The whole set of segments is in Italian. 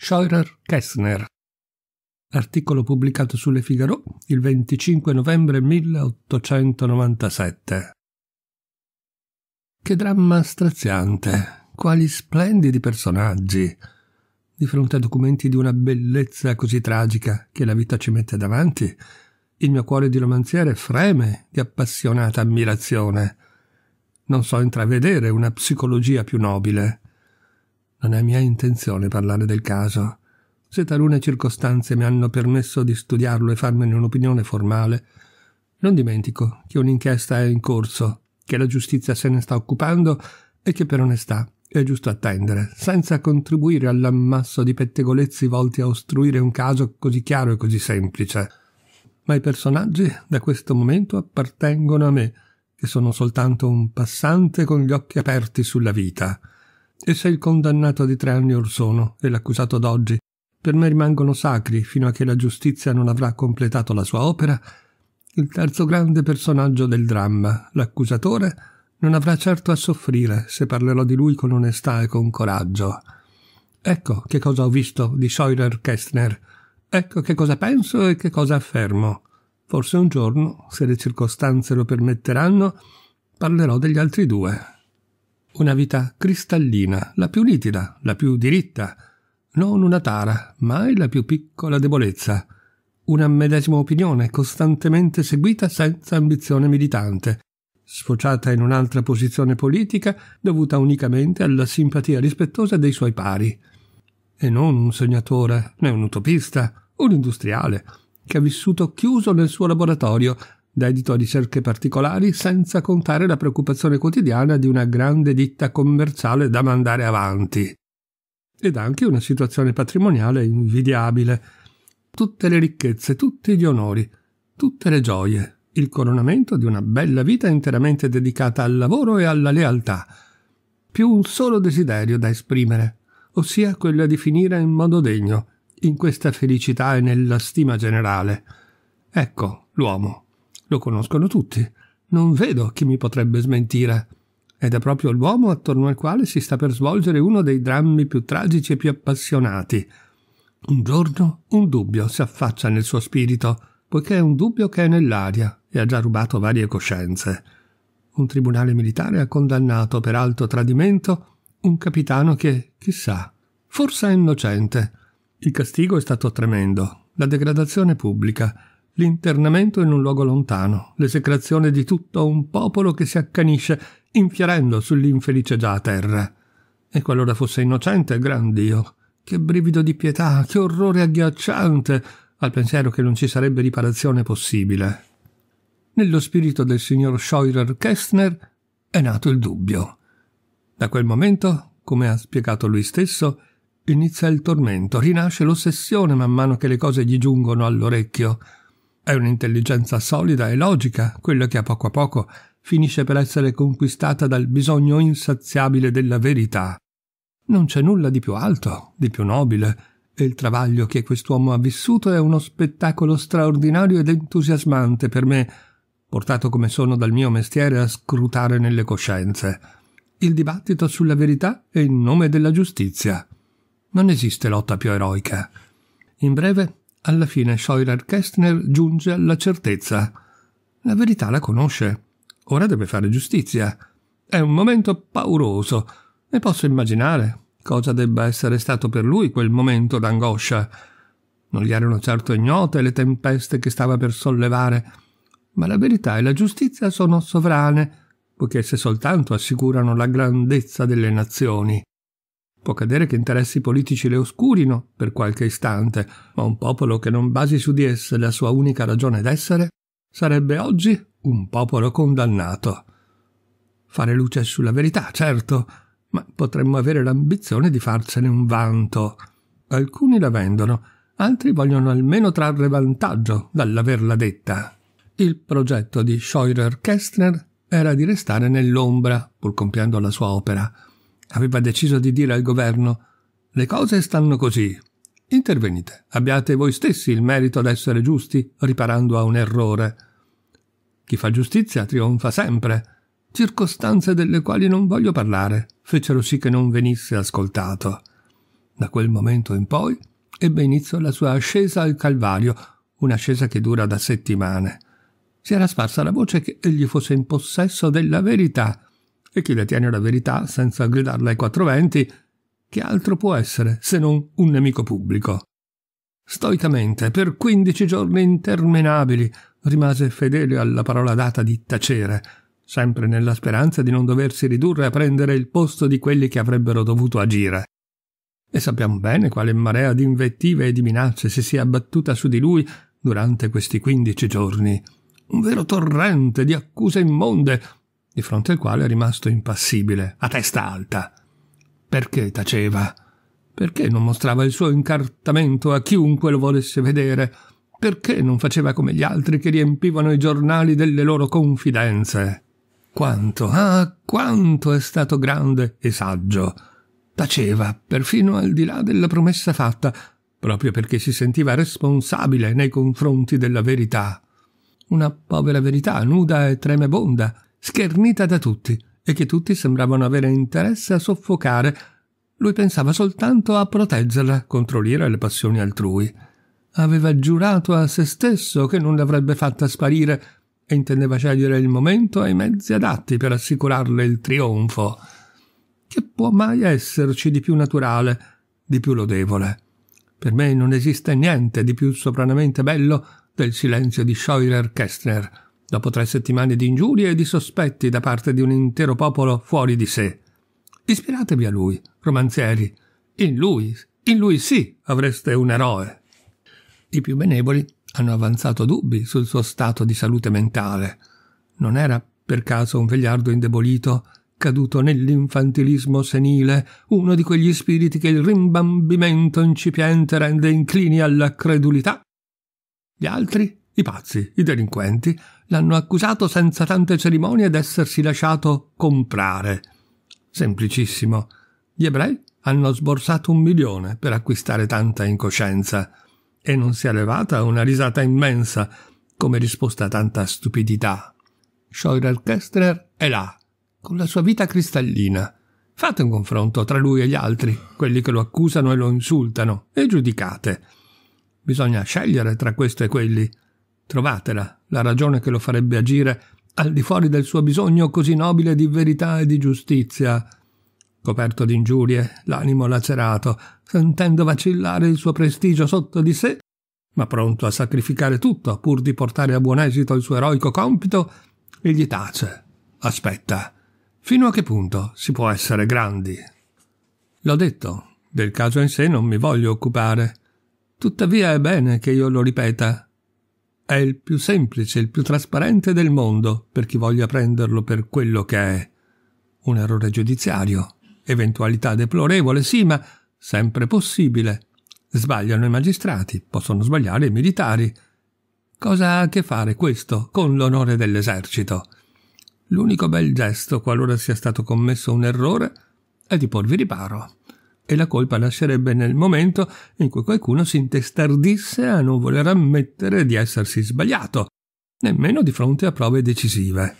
Scheurer-Kessner. Articolo pubblicato sulle Figaro il 25 novembre 1897. Che dramma straziante! Quali splendidi personaggi! Di fronte a documenti di una bellezza così tragica che la vita ci mette davanti, il mio cuore di romanziere freme di appassionata ammirazione. Non so intravedere una psicologia più nobile. Non è mia intenzione parlare del caso. Se talune circostanze mi hanno permesso di studiarlo e farmene un'opinione formale, non dimentico che un'inchiesta è in corso, che la giustizia se ne sta occupando e che per onestà è giusto attendere, senza contribuire all'ammasso di pettegolezzi volti a ostruire un caso così chiaro e così semplice. Ma i personaggi da questo momento appartengono a me, che sono soltanto un passante con gli occhi aperti sulla vita. E se il condannato di tre anni or sono e l'accusato d'oggi per me rimangono sacri fino a che la giustizia non avrà completato la sua opera, il terzo grande personaggio del dramma, l'accusatore, non avrà certo a soffrire se parlerò di lui con onestà e con coraggio. Ecco che cosa ho visto di Scheurer Kestner. ecco che cosa penso e che cosa affermo. Forse un giorno, se le circostanze lo permetteranno, parlerò degli altri due. Una vita cristallina, la più nitida, la più diritta, non una tara, mai la più piccola debolezza. Una medesima opinione costantemente seguita senza ambizione militante, sfociata in un'altra posizione politica dovuta unicamente alla simpatia rispettosa dei suoi pari. E non un sognatore, né un utopista, un industriale, che ha vissuto chiuso nel suo laboratorio dedito a ricerche particolari, senza contare la preoccupazione quotidiana di una grande ditta commerciale da mandare avanti. Ed anche una situazione patrimoniale invidiabile. Tutte le ricchezze, tutti gli onori, tutte le gioie, il coronamento di una bella vita interamente dedicata al lavoro e alla lealtà. Più un solo desiderio da esprimere, ossia quella di finire in modo degno, in questa felicità e nella stima generale. Ecco l'uomo lo conoscono tutti. Non vedo chi mi potrebbe smentire. Ed è proprio l'uomo attorno al quale si sta per svolgere uno dei drammi più tragici e più appassionati. Un giorno un dubbio si affaccia nel suo spirito, poiché è un dubbio che è nell'aria e ha già rubato varie coscienze. Un tribunale militare ha condannato per alto tradimento un capitano che, chissà, forse è innocente. Il castigo è stato tremendo, la degradazione pubblica, l'internamento in un luogo lontano, l'esecrazione di tutto un popolo che si accanisce infierendo sull'infelice già a terra. E qualora fosse innocente, gran Dio, che brivido di pietà, che orrore agghiacciante al pensiero che non ci sarebbe riparazione possibile. Nello spirito del signor Scheurer Kästner è nato il dubbio. Da quel momento, come ha spiegato lui stesso, inizia il tormento, rinasce l'ossessione man mano che le cose gli giungono all'orecchio, è un'intelligenza solida e logica, quella che a poco a poco finisce per essere conquistata dal bisogno insaziabile della verità. Non c'è nulla di più alto, di più nobile, e il travaglio che quest'uomo ha vissuto è uno spettacolo straordinario ed entusiasmante per me, portato come sono dal mio mestiere a scrutare nelle coscienze. Il dibattito sulla verità è in nome della giustizia. Non esiste lotta più eroica. In breve, alla fine Scheurer Kestner giunge alla certezza. La verità la conosce. Ora deve fare giustizia. È un momento pauroso e posso immaginare cosa debba essere stato per lui quel momento d'angoscia. Non gli erano certo ignote le tempeste che stava per sollevare, ma la verità e la giustizia sono sovrane, poiché se soltanto assicurano la grandezza delle nazioni. Può accadere che interessi politici le oscurino per qualche istante, ma un popolo che non basi su di esse la sua unica ragione d'essere sarebbe oggi un popolo condannato. Fare luce sulla verità, certo, ma potremmo avere l'ambizione di farcene un vanto. Alcuni la vendono, altri vogliono almeno trarre vantaggio dall'averla detta. Il progetto di Scheurer-Kästner era di restare nell'ombra, pur compiendo la sua opera aveva deciso di dire al governo «Le cose stanno così. Intervenite, abbiate voi stessi il merito d'essere giusti riparando a un errore. Chi fa giustizia trionfa sempre». Circostanze delle quali non voglio parlare fecero sì che non venisse ascoltato. Da quel momento in poi ebbe inizio la sua ascesa al Calvario, un'ascesa che dura da settimane. Si era sparsa la voce che egli fosse in possesso della verità, e chi detiene la verità senza gridarla ai quattro venti, che altro può essere se non un nemico pubblico? Stoicamente, per quindici giorni interminabili, rimase fedele alla parola data di tacere, sempre nella speranza di non doversi ridurre a prendere il posto di quelli che avrebbero dovuto agire. E sappiamo bene quale marea di invettive e di minacce si sia abbattuta su di lui durante questi quindici giorni. Un vero torrente di accuse immonde, di fronte al quale è rimasto impassibile, a testa alta. Perché taceva? Perché non mostrava il suo incartamento a chiunque lo volesse vedere? Perché non faceva come gli altri che riempivano i giornali delle loro confidenze? Quanto, ah, quanto è stato grande e saggio! Taceva, perfino al di là della promessa fatta, proprio perché si sentiva responsabile nei confronti della verità. Una povera verità nuda e tremebonda, schernita da tutti e che tutti sembravano avere interesse a soffocare. Lui pensava soltanto a proteggerla contro l'ira e le passioni altrui. Aveva giurato a se stesso che non l'avrebbe fatta sparire e intendeva scegliere il momento e i mezzi adatti per assicurarle il trionfo. Che può mai esserci di più naturale, di più lodevole? Per me non esiste niente di più sopranamente bello del silenzio di Scheurer-Kestner dopo tre settimane di ingiurie e di sospetti da parte di un intero popolo fuori di sé. Ispiratevi a lui, romanzieri. In lui, in lui sì, avreste un eroe. I più benevoli hanno avanzato dubbi sul suo stato di salute mentale. Non era per caso un vegliardo indebolito, caduto nell'infantilismo senile, uno di quegli spiriti che il rimbambimento incipiente rende inclini alla credulità? Gli altri, i pazzi, i delinquenti, l'hanno accusato senza tante cerimonie d'essersi lasciato comprare. Semplicissimo. Gli ebrei hanno sborsato un milione per acquistare tanta incoscienza e non si è levata una risata immensa come risposta a tanta stupidità. Scheurer Kestner è là, con la sua vita cristallina. Fate un confronto tra lui e gli altri, quelli che lo accusano e lo insultano, e giudicate. Bisogna scegliere tra questo e quelli. Trovatela la ragione che lo farebbe agire al di fuori del suo bisogno così nobile di verità e di giustizia. Coperto di ingiurie, l'animo lacerato, sentendo vacillare il suo prestigio sotto di sé, ma pronto a sacrificare tutto pur di portare a buon esito il suo eroico compito, egli tace, aspetta. Fino a che punto si può essere grandi? L'ho detto, del caso in sé non mi voglio occupare. Tuttavia è bene che io lo ripeta, è il più semplice, il più trasparente del mondo per chi voglia prenderlo per quello che è. Un errore giudiziario, eventualità deplorevole, sì, ma sempre possibile. Sbagliano i magistrati, possono sbagliare i militari. Cosa ha a che fare questo con l'onore dell'esercito? L'unico bel gesto, qualora sia stato commesso un errore, è di porvi riparo e la colpa nascerebbe nel momento in cui qualcuno si intestardisse a non voler ammettere di essersi sbagliato, nemmeno di fronte a prove decisive.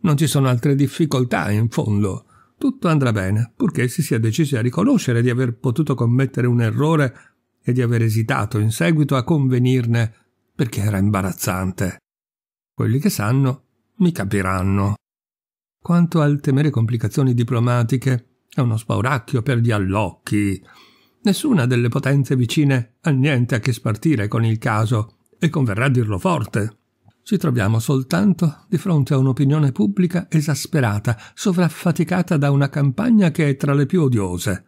Non ci sono altre difficoltà, in fondo. Tutto andrà bene, purché si sia decisi a riconoscere di aver potuto commettere un errore e di aver esitato in seguito a convenirne perché era imbarazzante. Quelli che sanno mi capiranno. Quanto al temere complicazioni diplomatiche, è uno spauracchio per gli allocchi. Nessuna delle potenze vicine ha niente a che spartire con il caso, e converrà dirlo forte. Ci troviamo soltanto di fronte a un'opinione pubblica esasperata, sovraffaticata da una campagna che è tra le più odiose.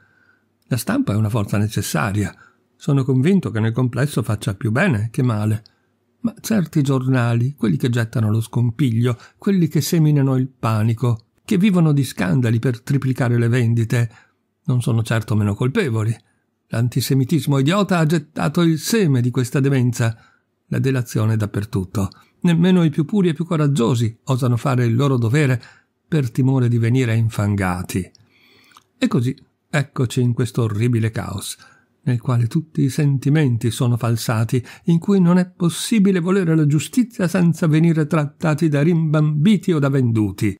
La stampa è una forza necessaria. Sono convinto che nel complesso faccia più bene che male. Ma certi giornali, quelli che gettano lo scompiglio, quelli che seminano il panico, che vivono di scandali per triplicare le vendite. Non sono certo meno colpevoli. L'antisemitismo idiota ha gettato il seme di questa demenza. La delazione è dappertutto. Nemmeno i più puri e più coraggiosi osano fare il loro dovere per timore di venire infangati. E così eccoci in questo orribile caos, nel quale tutti i sentimenti sono falsati, in cui non è possibile volere la giustizia senza venire trattati da rimbambiti o da venduti.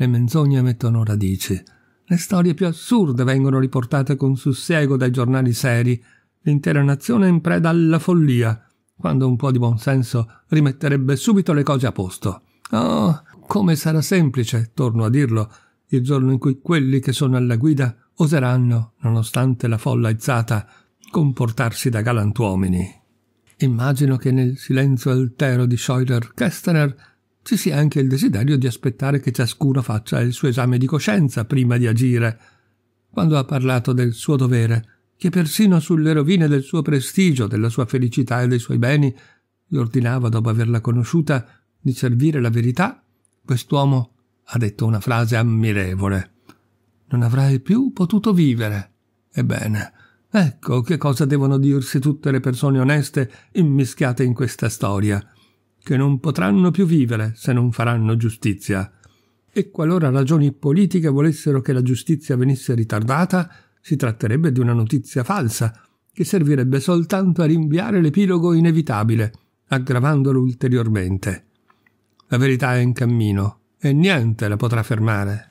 Le menzogne mettono radici. Le storie più assurde vengono riportate con sussiego dai giornali seri. L'intera nazione è in preda alla follia, quando un po' di buonsenso rimetterebbe subito le cose a posto. Oh, come sarà semplice, torno a dirlo, il giorno in cui quelli che sono alla guida oseranno, nonostante la folla aizzata, comportarsi da galantuomini. Immagino che nel silenzio altero di Scheuder Kestner ci sia anche il desiderio di aspettare che ciascuno faccia il suo esame di coscienza prima di agire. Quando ha parlato del suo dovere, che persino sulle rovine del suo prestigio, della sua felicità e dei suoi beni, gli ordinava, dopo averla conosciuta, di servire la verità, quest'uomo ha detto una frase ammirevole. Non avrai più potuto vivere. Ebbene, ecco che cosa devono dirsi tutte le persone oneste immischiate in questa storia che non potranno più vivere se non faranno giustizia. E qualora ragioni politiche volessero che la giustizia venisse ritardata, si tratterebbe di una notizia falsa, che servirebbe soltanto a rinviare l'epilogo inevitabile, aggravandolo ulteriormente. La verità è in cammino e niente la potrà fermare.